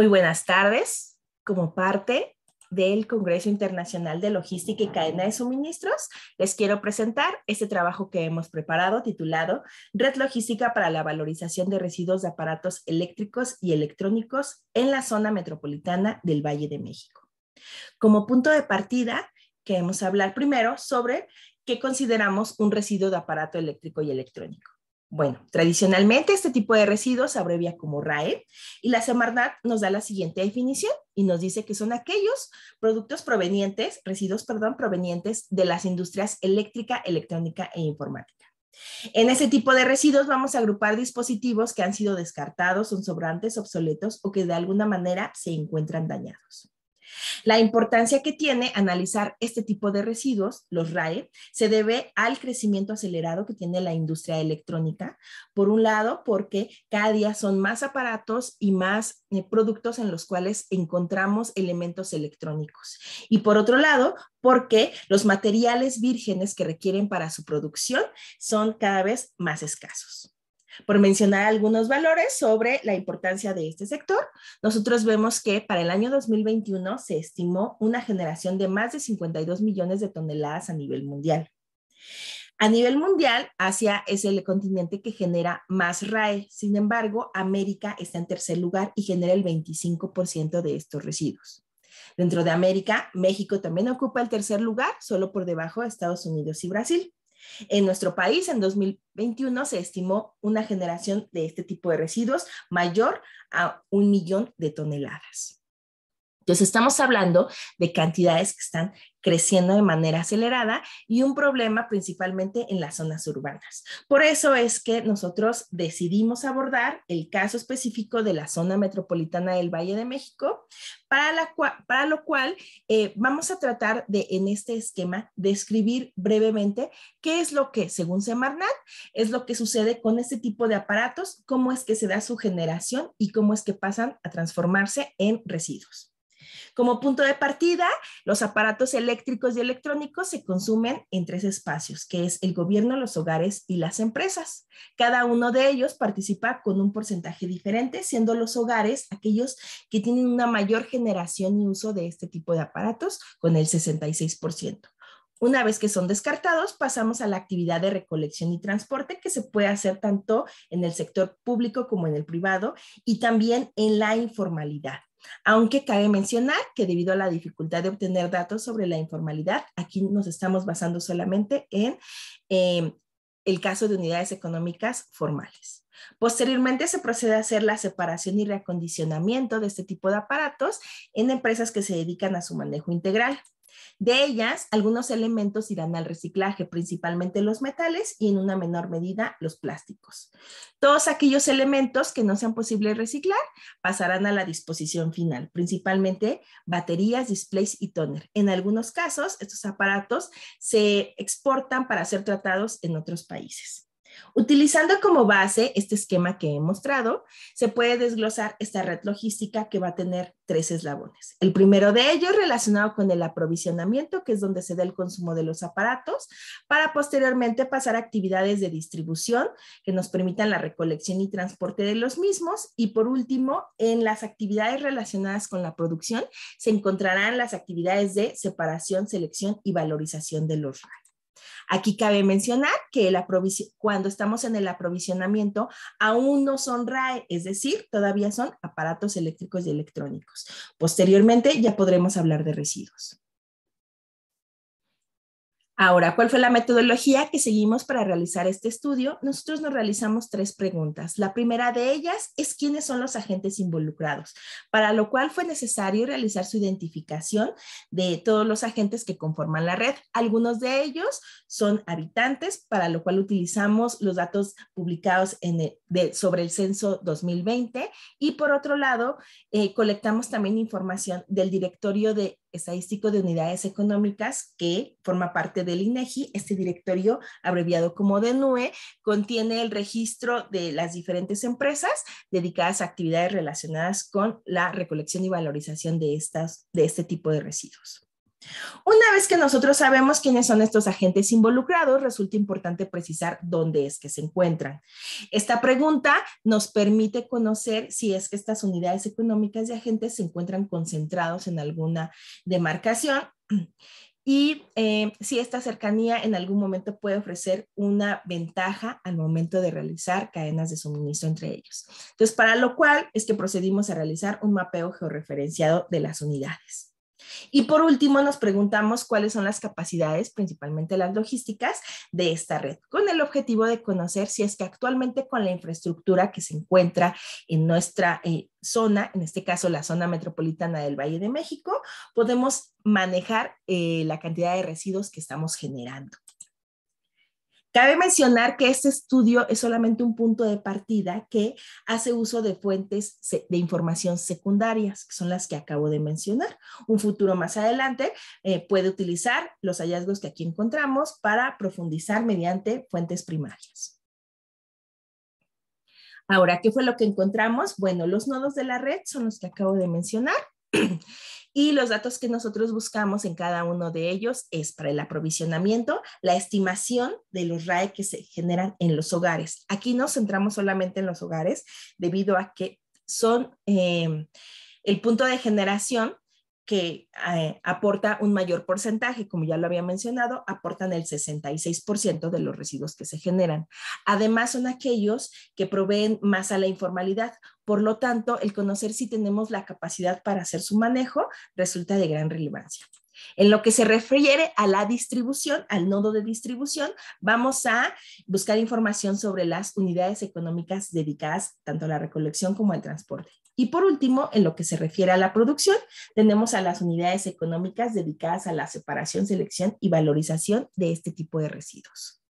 Muy buenas tardes. Como parte del Congreso Internacional de Logística y Cadena de Suministros, les quiero presentar este trabajo que hemos preparado titulado Red Logística para la Valorización de Residuos de Aparatos Eléctricos y Electrónicos en la Zona Metropolitana del Valle de México. Como punto de partida, queremos hablar primero sobre qué consideramos un residuo de aparato eléctrico y electrónico. Bueno, tradicionalmente este tipo de residuos se abrevia como RAE y la Semarnat nos da la siguiente definición y nos dice que son aquellos productos provenientes, residuos, perdón, provenientes de las industrias eléctrica, electrónica e informática. En ese tipo de residuos vamos a agrupar dispositivos que han sido descartados, son sobrantes, obsoletos o que de alguna manera se encuentran dañados. La importancia que tiene analizar este tipo de residuos, los RAE, se debe al crecimiento acelerado que tiene la industria electrónica. Por un lado, porque cada día son más aparatos y más eh, productos en los cuales encontramos elementos electrónicos. Y por otro lado, porque los materiales vírgenes que requieren para su producción son cada vez más escasos por mencionar algunos valores sobre la importancia de este sector. Nosotros vemos que para el año 2021 se estimó una generación de más de 52 millones de toneladas a nivel mundial. A nivel mundial, Asia es el continente que genera más RAE. Sin embargo, América está en tercer lugar y genera el 25% de estos residuos. Dentro de América, México también ocupa el tercer lugar, solo por debajo de Estados Unidos y Brasil. En nuestro país, en 2021, se estimó una generación de este tipo de residuos mayor a un millón de toneladas. Entonces estamos hablando de cantidades que están creciendo de manera acelerada y un problema principalmente en las zonas urbanas. Por eso es que nosotros decidimos abordar el caso específico de la zona metropolitana del Valle de México, para, lo cual eh, vamos a tratar de, en este esquema, describir brevemente qué es lo que, según Semarnat, es lo que sucede con este tipo de aparatos, cómo es que se da su generación y cómo es que pasan a transformarse en residuos. Como punto de partida, los aparatos eléctricos y electrónicos se consumen en tres espacios, que es el gobierno, los hogares y las empresas. Cada uno de ellos participa con un porcentaje diferente, siendo los hogares aquellos que tienen una mayor generación y uso de este tipo de aparatos, con el 66%. Una vez que son descartados, pasamos a la actividad de recolección y transporte que se puede hacer tanto en el sector público como en el privado y también en la informalidad aunque cabe mencionar que debido a la dificultad de obtener datos sobre la informalidad, aquí nos estamos basando solamente en em, el caso de unidades económicas formales. Posteriormente se procede a hacer la separación y reacondicionamiento de este tipo de aparatos en empresas que se dedican a su manejo integral. De ellas, algunos elementos irán al reciclaje, principalmente los metales y en una menor medida los plásticos. Todos aquellos elementos que no sean posibles reciclar pasarán a la disposición final, principalmente baterías, displays y toner. En algunos casos, estos aparatos se exportan para ser tratados en otros países. Utilizando como base este esquema que he mostrado, se puede desglosar esta red logística que va a tener tres eslabones. El primero de ellos relacionado con el aprovisionamiento, que es donde se da el consumo de los aparatos, para posteriormente pasar a actividades de distribución que nos permitan la recolección y transporte de los mismos. Y por último, en las actividades relacionadas con la producción, se encontrarán las actividades de separación, selección y valorización de los rayos. Aquí cabe mencionar que cuando estamos en el aprovisionamiento aún no son RAE, es decir, todavía son aparatos eléctricos y electrónicos. Posteriormente ya podremos hablar de residuos. Ahora, ¿cuál fue la metodología que seguimos para realizar este estudio? Nosotros nos realizamos tres preguntas. La primera de ellas es quiénes son los agentes involucrados, para lo cual fue necesario realizar su identificación de todos los agentes que conforman la red. Algunos de ellos son habitantes, para lo cual utilizamos los datos publicados en sobre el censo 2020 y por otro lado, eh, colectamos también información del directorio de Estadístico de Unidades Económicas, que forma parte del INEGI. Este directorio, abreviado como DENUE, contiene el registro de las diferentes empresas dedicadas a actividades relacionadas con la recolección y valorización de, estas, de este tipo de residuos. Una vez que nosotros sabemos quiénes son estos agentes involucrados, resulta importante precisar dónde es que se encuentran. Esta pregunta nos permite conocer si es que estas unidades económicas de agentes se encuentran concentrados en alguna demarcación y eh, si esta cercanía en algún momento puede ofrecer una ventaja al momento de realizar cadenas de suministro entre ellos. Entonces, para lo cual es que procedimos a realizar un mapeo georreferenciado de las unidades. Y por último, nos preguntamos cuáles son las capacidades, principalmente las logísticas, de esta red, con el objetivo de conocer si es que actualmente con la infraestructura que se encuentra en nuestra eh, zona, en este caso la zona metropolitana del Valle de México, podemos manejar eh, la cantidad de residuos que estamos generando. Cabe mencionar que este estudio es solamente un punto de partida que hace uso de fuentes de información secundarias, que son las que acabo de mencionar. Un futuro más adelante eh, puede utilizar los hallazgos que aquí encontramos para profundizar mediante fuentes primarias. Ahora, ¿qué fue lo que encontramos? Bueno, los nodos de la red son los que acabo de mencionar. y los datos que nosotros buscamos en cada uno de ellos es para el aprovisionamiento, la estimación de los RAE que se generan en los hogares. Aquí nos centramos solamente en los hogares debido a que son eh, el punto de generación que eh, aporta un mayor porcentaje, como ya lo había mencionado, aportan el 66% de los residuos que se generan. Además, son aquellos que proveen más a la informalidad. Por lo tanto, el conocer si tenemos la capacidad para hacer su manejo resulta de gran relevancia. En lo que se refiere a la distribución, al nodo de distribución, vamos a buscar información sobre las unidades económicas dedicadas tanto a la recolección como al transporte. Y por último, en lo que se refiere a la producción, tenemos a las unidades económicas dedicadas a la separación, selección y valorización de este tipo de residuos.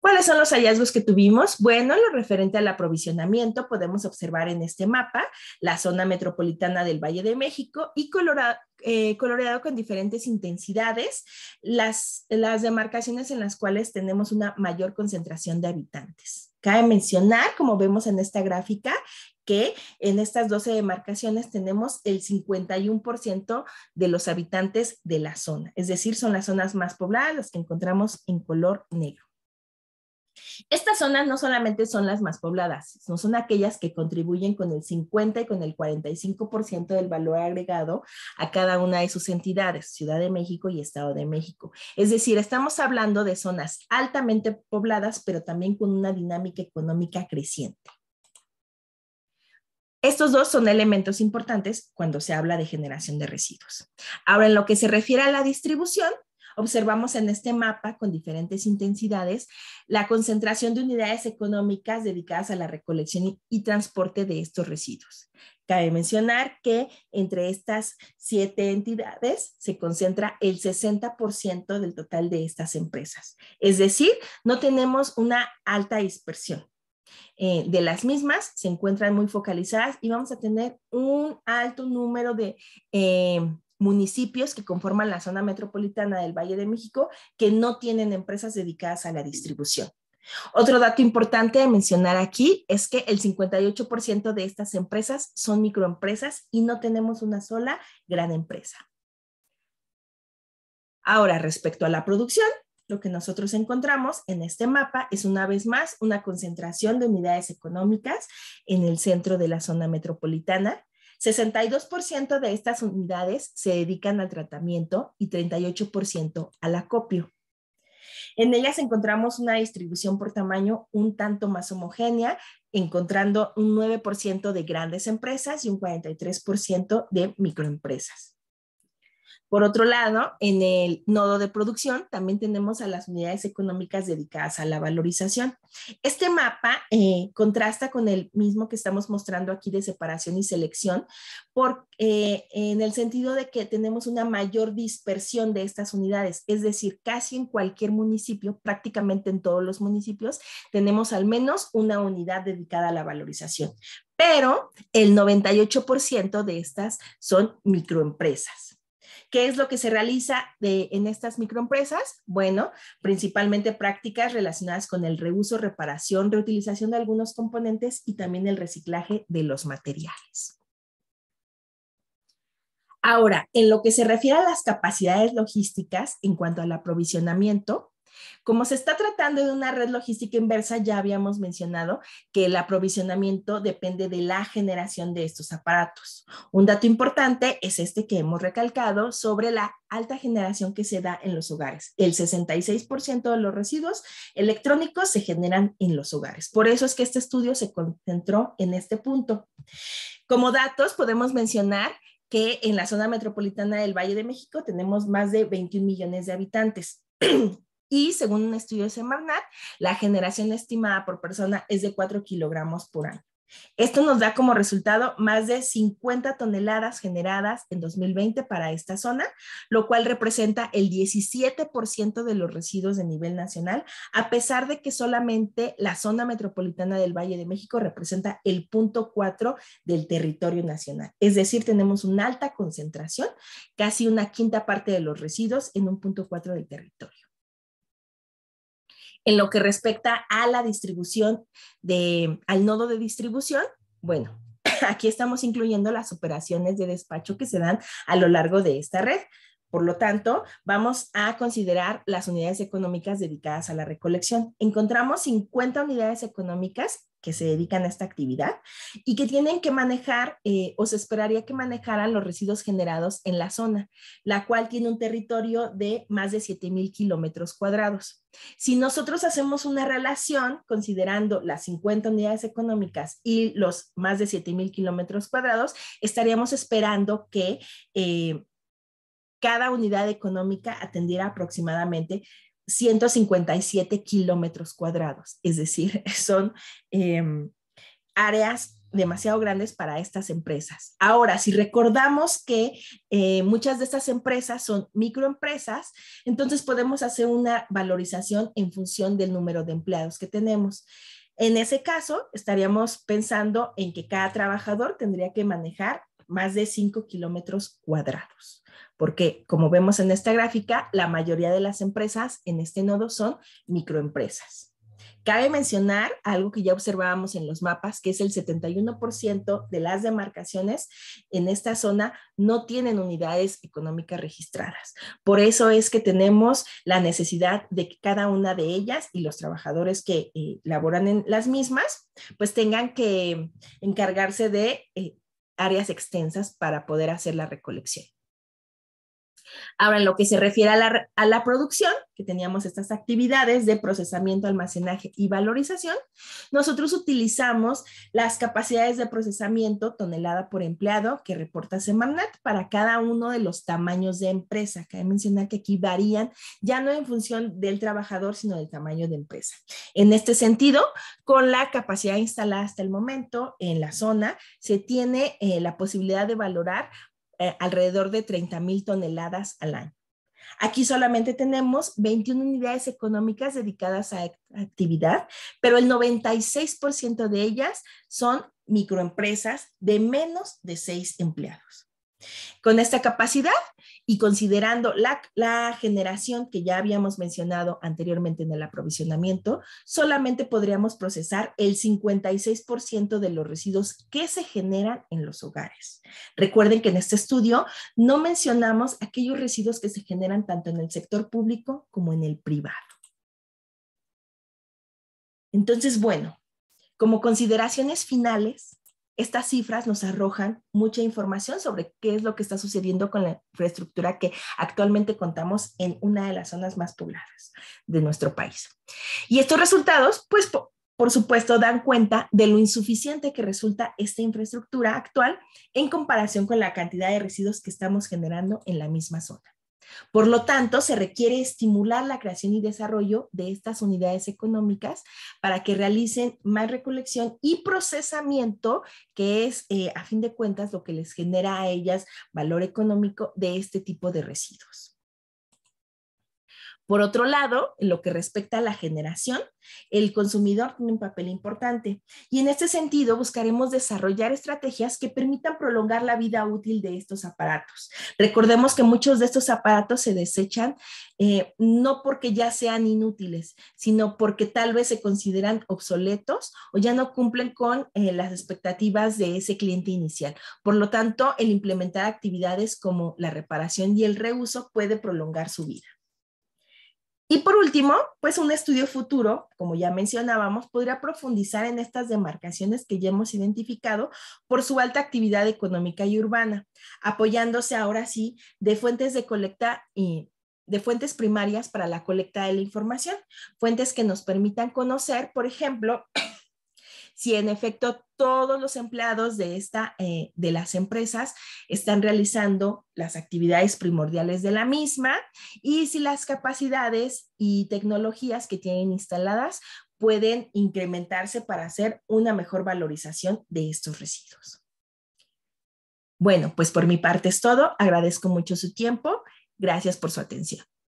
¿Cuáles son los hallazgos que tuvimos? Bueno, lo referente al aprovisionamiento, podemos observar en este mapa la zona metropolitana del Valle de México y eh, coloreado con diferentes intensidades, las demarcaciones en las cuales tenemos una mayor concentración de habitantes. Cabe mencionar, como vemos en esta gráfica, que en estas 12 demarcaciones tenemos el 51% de los habitantes de la zona, es decir, son las zonas más pobladas las que encontramos en color negro. Estas zonas no solamente son las más pobladas, no son aquellas que contribuyen con el 50 y con el 45% del valor agregado a cada una de sus entidades, Ciudad de México y Estado de México. Es decir, estamos hablando de zonas altamente pobladas, pero también con una dinámica económica creciente. Estos dos son elementos importantes cuando se habla de generación de residuos. Ahora, en lo que se refiere a la distribución, observamos en este mapa con diferentes intensidades la concentración de unidades económicas dedicadas a la recolección y transporte de estos residuos. Cabe mencionar que entre estas siete entidades se concentra el 60% del total de estas empresas. Es decir, no tenemos una alta dispersión. Eh, de las mismas se encuentran muy focalizadas y vamos a tener un alto número de eh, municipios que conforman la zona metropolitana del Valle de México que no tienen empresas dedicadas a la distribución. Otro dato importante a mencionar aquí es que el 58% de estas empresas son microempresas y no tenemos una sola gran empresa. Ahora, respecto a la producción, lo que nosotros encontramos en este mapa es una vez más una concentración de unidades económicas en el centro de la zona metropolitana, 62% de estas unidades se dedican al tratamiento y 38% al acopio. En ellas encontramos una distribución por tamaño un tanto más homogénea, encontrando un 9% de grandes empresas y un 43% de microempresas. Por otro lado, en el nodo de producción también tenemos a las unidades económicas dedicadas a la valorización. Este mapa eh, contrasta con el mismo que estamos mostrando aquí de separación y selección, por, eh, en el sentido de que tenemos una mayor dispersión de estas unidades, es decir, casi en cualquier municipio, prácticamente en todos los municipios, tenemos al menos una unidad dedicada a la valorización. Pero el 98% de estas son microempresas. ¿Qué es lo que se realiza en estas microempresas? Bueno, principalmente prácticas relacionadas con el reuso, reparación, reutilización de algunos componentes y también el reciclaje de los materiales. Ahora, en lo que se refiere a las capacidades logísticas en cuanto al aprovisionamiento, como se está tratando de una red logística inversa, ya habíamos mencionado que el aprovisionamiento depende de la generación de estos aparatos. Un dato importante es este que hemos recalcado sobre la alta generación que se da en los hogares. El 66% de los residuos electrónicos se generan en los hogares. Por eso es que este estudio se concentró en este punto. Como datos podemos mencionar que en la zona metropolitana del Valle de México tenemos más de 21 millones de habitantes. Y según un estudio de Semarnat, la generación estimada por persona es de 4 kilogramos por año. Esto nos da como resultado más de 50 toneladas generadas en 2020 para esta zona, lo cual representa el 17% de los residuos de nivel nacional, a pesar de que solamente la zona metropolitana del Valle de México representa el punto 4 del territorio nacional. Es decir, tenemos una alta concentración, casi una quinta parte de los residuos en un punto 4 del territorio. En lo que respecta a la distribución de, al nodo de distribución, bueno, aquí estamos incluyendo las operaciones de despacho que se dan a lo largo de esta red, por lo tanto, vamos a considerar las unidades económicas dedicadas a la recolección. Encontramos 50 unidades económicas que se dedican a esta actividad y que tienen que manejar eh, o se esperaría que manejaran los residuos generados en la zona, la cual tiene un territorio de más de 7.000 kilómetros cuadrados. Si nosotros hacemos una relación considerando las 50 unidades económicas y los más de 7.000 kilómetros cuadrados, estaríamos esperando que... Eh, cada unidad económica atendiera aproximadamente 157 kilómetros cuadrados, es decir, son em, áreas demasiado grandes para estas empresas. Ahora, si recordamos que eh, muchas de estas empresas son microempresas, entonces podemos hacer una valorización en función del número de empleados que tenemos. En ese caso, estaríamos pensando en que cada trabajador tendría que manejar más de 5 kilómetros cuadrados porque como vemos en esta gráfica, la mayoría de las empresas en este nodo son microempresas. Cabe mencionar algo que ya observábamos en los mapas, que es el 71% de las demarcaciones en esta zona no tienen unidades económicas registradas. Por eso es que tenemos la necesidad de que cada una de ellas y los trabajadores que eh, laboran en las mismas, pues tengan que encargarse de eh, áreas extensas para poder hacer la recolección. Ahora, en lo que se refiere a la, producción, que teníamos estas actividades de procesamiento, almacenaje y valorización, nosotros utilizamos las capacidades de procesamiento tonelada por empleado que reporta Semarnat para cada uno de los tamaños de empresa. Cabe mencionar que aquí varían ya no en función del trabajador, sino del tamaño de empresa. En este sentido, con la capacidad instalada hasta el momento en la zona, se tiene eh, la posibilidad de valorar eh, alrededor de 30 mil toneladas al año. Aquí solamente tenemos 21 unidades económicas dedicadas a actividad, pero el 96% de ellas son microempresas de menos de seis empleados. Con esta capacidad y considerando la, generación que ya habíamos mencionado anteriormente en el aprovisionamiento, solamente podríamos procesar el 56% de los residuos que se generan en los hogares. Recuerden que en este estudio no mencionamos aquellos residuos que se generan tanto en el sector público como en el privado. Entonces, bueno, como consideraciones finales, estas cifras nos arrojan mucha información sobre qué es lo que está sucediendo con la infraestructura que actualmente contamos en una de las zonas más pobladas de nuestro país. Y estos resultados, pues, por supuesto, dan cuenta de lo insuficiente que resulta esta infraestructura actual en comparación con la cantidad de residuos que estamos generando en la misma zona. Por lo tanto, se requiere estimular la creación y desarrollo de estas unidades económicas para que realicen más recolección y procesamiento, que es, eh, a fin de cuentas, lo que les genera a ellas valor económico de este tipo de residuos. Por otro lado, en lo que respecta a la generación, el consumidor tiene un papel importante y en este sentido buscaremos desarrollar estrategias que permitan prolongar la vida útil de estos aparatos. Recordemos que muchos de estos aparatos se desechan eh, no porque ya sean inútiles, sino porque tal vez se consideran obsoletos o ya no cumplen con eh, las expectativas de ese cliente inicial. Por lo tanto, el implementar actividades como la reparación y el reuso puede prolongar su vida. Y por último, pues un estudio futuro, como ya mencionábamos, podría profundizar en estas demarcaciones que ya hemos identificado por su alta actividad económica y urbana, apoyándose ahora sí de fuentes de colecta y de fuentes primarias para la colecta de la información, fuentes que nos permitan conocer, por ejemplo, si en efecto todos los empleados de, eh, de las empresas están realizando las actividades primordiales de la misma y si las capacidades y tecnologías que tienen instaladas pueden incrementarse para hacer una mejor valorización de estos residuos. Bueno, pues por mi parte es todo. Agradezco mucho su tiempo. Gracias por su atención.